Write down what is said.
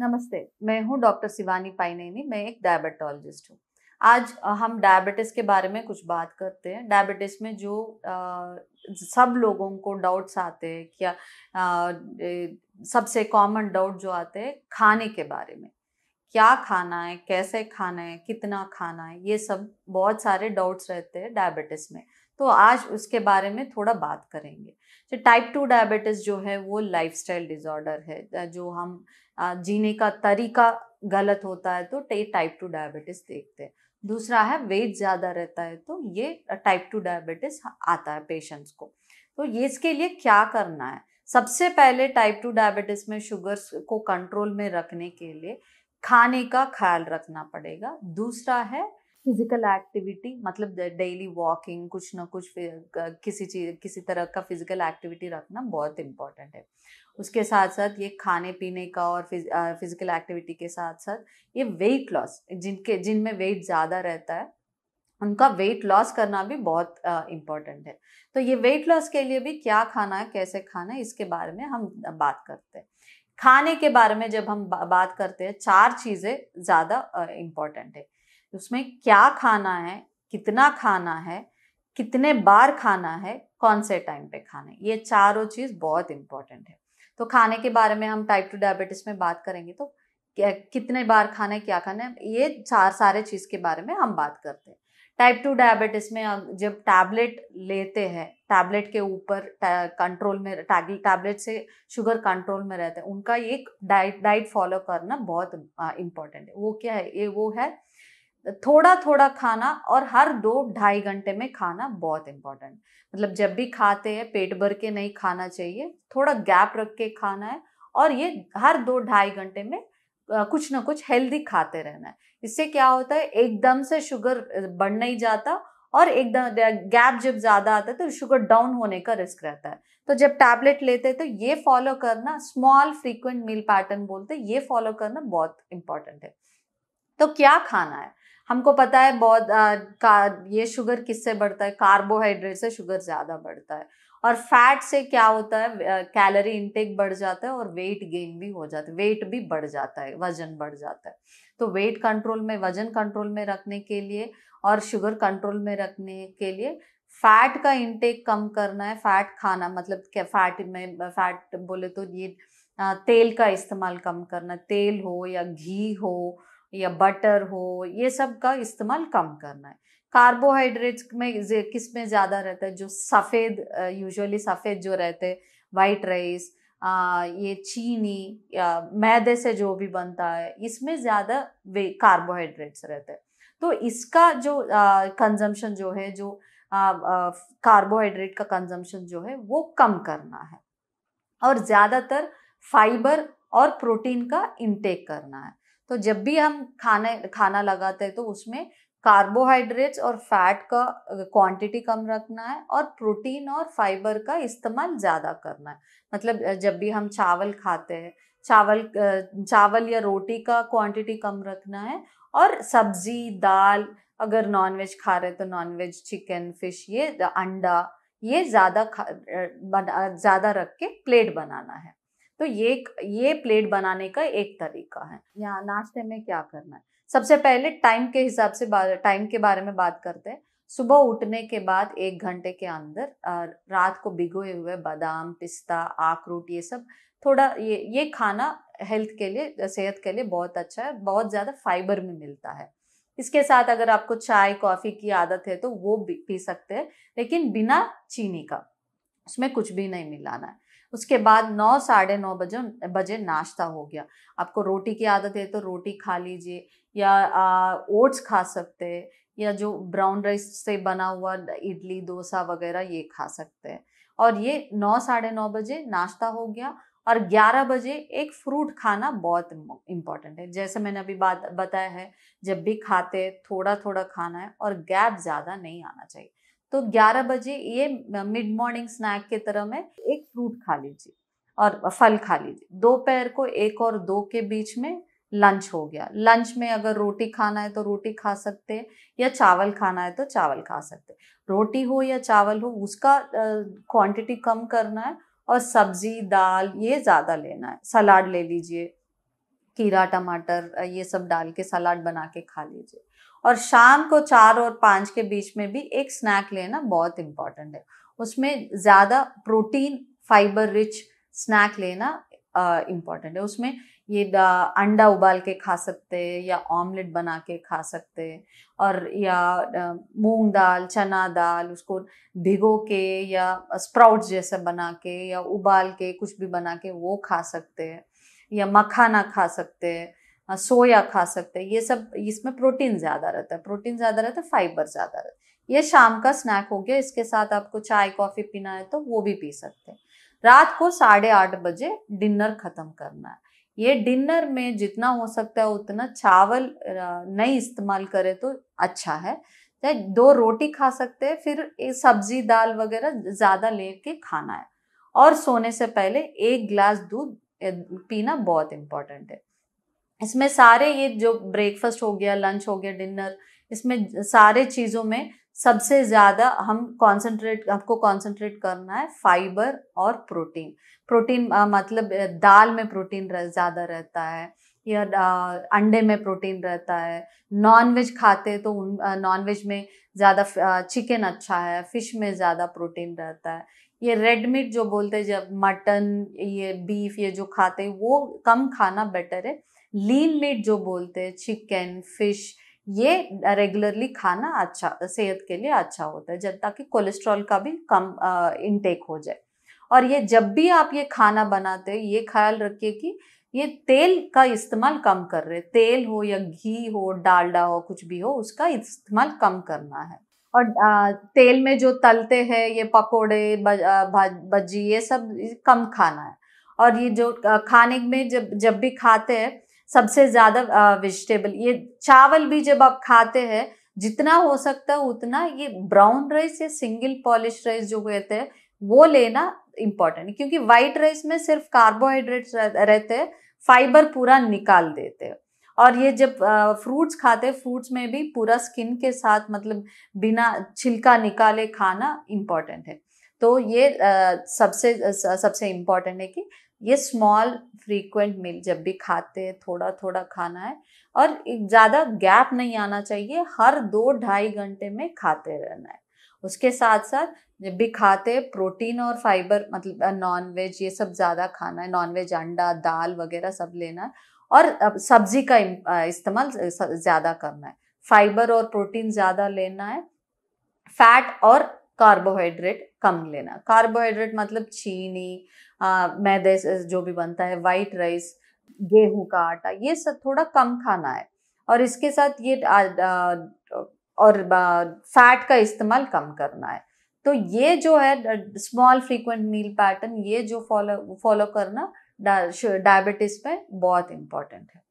नमस्ते मैं हूँ डॉक्टर शिवानी पाइनेनी मैं एक डायबिटोलॉजिस्ट हूँ आज हम डायबिटीज़ के बारे में कुछ बात करते हैं डायबिटीज़ में जो आ, सब लोगों को डाउट्स आते हैं क्या सबसे कॉमन डाउट जो आते हैं खाने के बारे में क्या खाना है कैसे खाना है कितना खाना है ये सब बहुत सारे डाउट्स रहते हैं डायबिटीज़ में तो आज उसके बारे में थोड़ा बात करेंगे तो टाइप टू डायबिटीज़ जो है वो स्टाइल डिज़ॉर्डर है जो हम जीने का तरीका गलत होता है तो टाइप टू डायबिटीज़ देखते हैं दूसरा है वेट ज़्यादा रहता है तो ये टाइप टू डायबिटीज़ आता है पेशेंट्स को तो ये इसके लिए क्या करना है सबसे पहले टाइप टू डायबिटीज़ में शुगर्स को कंट्रोल में रखने के लिए खाने का ख्याल रखना पड़ेगा दूसरा है फिजिकल एक्टिविटी मतलब डेली वॉकिंग कुछ ना कुछ किसी चीज किसी तरह का फिजिकल एक्टिविटी रखना बहुत इम्पॉर्टेंट है उसके साथ साथ ये खाने पीने का और फिजिकल एक्टिविटी के साथ साथ ये वेट लॉस जिनके जिनमें वेट ज़्यादा रहता है उनका वेट लॉस करना भी बहुत इम्पॉर्टेंट है तो ये वेट लॉस के लिए भी क्या खाना है कैसे खाना है इसके बारे में हम बात करते हैं खाने के बारे में जब हम बात करते हैं चार चीज़ें ज़्यादा इम्पॉर्टेंट है उसमें क्या खाना है कितना खाना है कितने बार खाना है कौन से टाइम पे खाना है ये चारों चीज़ बहुत इंपॉर्टेंट है तो खाने के बारे में हम टाइप टू डायबिटीज़ में बात करेंगे तो कितने बार खाना है क्या खाना है ये चार सारे चीज़ के बारे में हम बात करते हैं टाइप टू डायबिटीज़ में जब टैबलेट लेते हैं टैबलेट के ऊपर कंट्रोल में टैबलेट से शुगर कंट्रोल में रहते हैं उनका एक डाइट डाइट फॉलो करना बहुत इंपॉर्टेंट है वो क्या है ये वो है थोड़ा थोड़ा खाना और हर दो ढाई घंटे में खाना बहुत इंपॉर्टेंट मतलब जब भी खाते हैं पेट भर के नहीं खाना चाहिए थोड़ा गैप रख के खाना है और ये हर दो ढाई घंटे में कुछ ना कुछ हेल्दी खाते रहना है इससे क्या होता है एकदम से शुगर बढ़ नहीं जाता और एकदम गैप जब ज़्यादा आता है तो शुगर डाउन होने का रिस्क रहता है तो जब टैबलेट लेते हैं तो ये फॉलो करना स्मॉल फ्रीक्वेंट मील पैटर्न बोलते ये फॉलो करना बहुत इंपॉर्टेंट है तो क्या खाना है हमको पता है बहुत आ, का ये शुगर किससे बढ़ता है कार्बोहाइड्रेट से शुगर ज़्यादा बढ़ता है और फैट से क्या होता है कैलोरी इंटेक बढ़ जाता है और वेट गेन भी हो जाता है वेट भी बढ़ जाता है वजन बढ़ जाता है तो वेट कंट्रोल में वजन कंट्रोल में रखने के लिए और शुगर कंट्रोल में रखने के लिए फैट का इंटेक कम करना है फैट खाना मतलब क्या फैट में फैट बोले तो ये तेल का इस्तेमाल कम करना तेल हो या घी हो या बटर हो ये सब का इस्तेमाल कम करना है कार्बोहाइड्रेट्स में किस में ज़्यादा रहता है जो सफ़ेद यूजुअली सफ़ेद जो रहते हैं वाइट राइस ये चीनी या मैदे से जो भी बनता है इसमें ज़्यादा वे कार्बोहाइड्रेट्स रहते हैं तो इसका जो कंजम्पशन जो है जो कार्बोहाइड्रेट का कंजम्पशन जो है वो कम करना है और ज़्यादातर फाइबर और प्रोटीन का इंटेक करना है तो जब भी हम खाने खाना लगाते हैं तो उसमें कार्बोहाइड्रेट्स और फैट का क्वांटिटी कम रखना है और प्रोटीन और फाइबर का इस्तेमाल ज़्यादा करना है मतलब जब भी हम चावल खाते हैं चावल चावल या रोटी का क्वांटिटी कम रखना है और सब्जी दाल अगर नॉनवेज खा रहे हैं तो नॉनवेज चिकन फिश ये अंडा ये ज़्यादा ज़्यादा रख के प्लेट बनाना है तो ये ये प्लेट बनाने का एक तरीका है यहाँ नाश्ते में क्या करना है सबसे पहले टाइम के हिसाब से टाइम के बारे में बात करते हैं सुबह उठने के बाद एक घंटे के अंदर रात को भिगोए हुए बादाम पिस्ता आखरूट ये सब थोड़ा ये ये खाना हेल्थ के लिए सेहत के लिए बहुत अच्छा है बहुत ज़्यादा फाइबर में मिलता है इसके साथ अगर आपको चाय कॉफ़ी की आदत है तो वो पी सकते हैं लेकिन बिना चीनी का उसमें कुछ भी नहीं मिलाना है उसके बाद नौ साढ़े नौ बजे बजे नाश्ता हो गया आपको रोटी की आदत है तो रोटी खा लीजिए या ओट्स खा सकते हैं या जो ब्राउन राइस से बना हुआ इडली डोसा वगैरह ये खा सकते हैं और ये नौ साढ़े नौ बजे नाश्ता हो गया और ग्यारह बजे एक फ्रूट खाना बहुत इम्पॉर्टेंट है जैसे मैंने अभी बात बताया है जब भी खाते थोड़ा थोड़ा खाना है और गैप ज़्यादा नहीं आना चाहिए तो 11 बजे ये मिड मॉर्निंग स्नैक के तरह में एक फ्रूट खा लीजिए और फल खा लीजिए दोपहर को एक और दो के बीच में लंच हो गया लंच में अगर रोटी खाना है तो रोटी खा सकते हैं या चावल खाना है तो चावल खा सकते हैं रोटी हो या चावल हो उसका क्वांटिटी कम करना है और सब्जी दाल ये ज़्यादा लेना है सलाद ले लीजिए कीरा टमाटर ये सब डाल के सलाद बना के खा लीजिए और शाम को चार और पाँच के बीच में भी एक स्नैक लेना बहुत इम्पॉर्टेंट है उसमें ज़्यादा प्रोटीन फाइबर रिच स्नैक लेना इम्पॉर्टेंट है उसमें ये अंडा उबाल के खा सकते हैं या ऑमलेट बना के खा सकते हैं और या मूंग दाल चना दाल उसको भिगो के या स्प्राउट्स जैसे बना के या उबाल के कुछ भी बना के वो खा सकते हैं या मखाना खा सकते हैं हाँ, सोया खा सकते हैं ये सब इसमें प्रोटीन ज़्यादा रहता है प्रोटीन ज़्यादा रहता है फाइबर ज़्यादा रहता है ये शाम का स्नैक हो गया इसके साथ आपको चाय कॉफ़ी पीना है तो वो भी पी सकते हैं रात को साढ़े आठ बजे डिनर ख़त्म करना है ये डिनर में जितना हो सकता है उतना चावल नहीं इस्तेमाल करें तो अच्छा है दो रोटी खा सकते हैं फिर सब्जी दाल वगैरह ज़्यादा लेके खाना है और सोने से पहले एक ग्लास दूध पीना बहुत इम्पॉर्टेंट है इसमें सारे ये जो ब्रेकफास्ट हो गया लंच हो गया डिनर इसमें सारे चीज़ों में सबसे ज़्यादा हम कॉन्सेंट्रेट आपको कॉन्सेंट्रेट करना है फाइबर और प्रोटीन प्रोटीन आ, मतलब दाल में प्रोटीन रह, ज़्यादा रहता है या आ, अंडे में प्रोटीन रहता है नॉनवेज खाते तो नॉनवेज में ज़्यादा चिकन अच्छा है फिश में ज़्यादा प्रोटीन रहता है ये रेड मीट जो बोलते हैं जब मटन ये बीफ ये जो खाते हैं वो कम खाना बेटर है लीन मीट जो बोलते हैं चिकन फिश ये रेगुलरली खाना अच्छा सेहत के लिए अच्छा होता है जब ताकि कोलेस्ट्रॉल का भी कम इनटेक हो जाए और ये जब भी आप ये खाना बनाते हो ये ख्याल रखिए कि ये तेल का इस्तेमाल कम कर रहे तेल हो या घी हो डालडा हो कुछ भी हो उसका इस्तेमाल कम करना है और तेल में जो तलते हैं ये पकोड़े भज्जी ये सब कम खाना है और ये जो खाने में जब जब भी खाते हैं सबसे ज़्यादा वेजिटेबल ये चावल भी जब आप खाते हैं जितना हो सकता है उतना ये ब्राउन राइस या सिंगल पॉलिश राइस जो कहते हैं वो लेना इम्पॉर्टेंट क्योंकि व्हाइट राइस में सिर्फ कार्बोहाइड्रेट्स रहते हैं फाइबर पूरा निकाल देते हैं और ये जब फ्रूट्स खाते हैं फ्रूट्स में भी पूरा स्किन के साथ मतलब बिना छिलका निकाले खाना इम्पॉर्टेंट है तो ये सबसे सबसे इम्पॉर्टेंट है कि ये स्मॉल फ्रीक्वेंट मील जब भी खाते हैं थोड़ा थोड़ा खाना है और ज़्यादा गैप नहीं आना चाहिए हर दो ढाई घंटे में खाते रहना है उसके साथ साथ जब भी खाते प्रोटीन और फाइबर मतलब नॉन वेज ये सब ज़्यादा खाना है नॉन वेज अंडा दाल वगैरह सब लेना है और सब्जी का इस्तेमाल ज़्यादा करना है फाइबर और प्रोटीन ज़्यादा लेना है फैट और कार्बोहाइड्रेट कम लेना कार्बोहाइड्रेट मतलब चीनी आ, मैदे से जो भी बनता है वाइट राइस गेहूं का आटा ये सब थोड़ा कम खाना है और इसके साथ ये आ, आ, और फैट का इस्तेमाल कम करना है तो ये जो है स्मॉल फ्रीक्वेंट मील पैटर्न ये जो फॉलो फॉलो करना डायबिटीज में बहुत इम्पॉर्टेंट है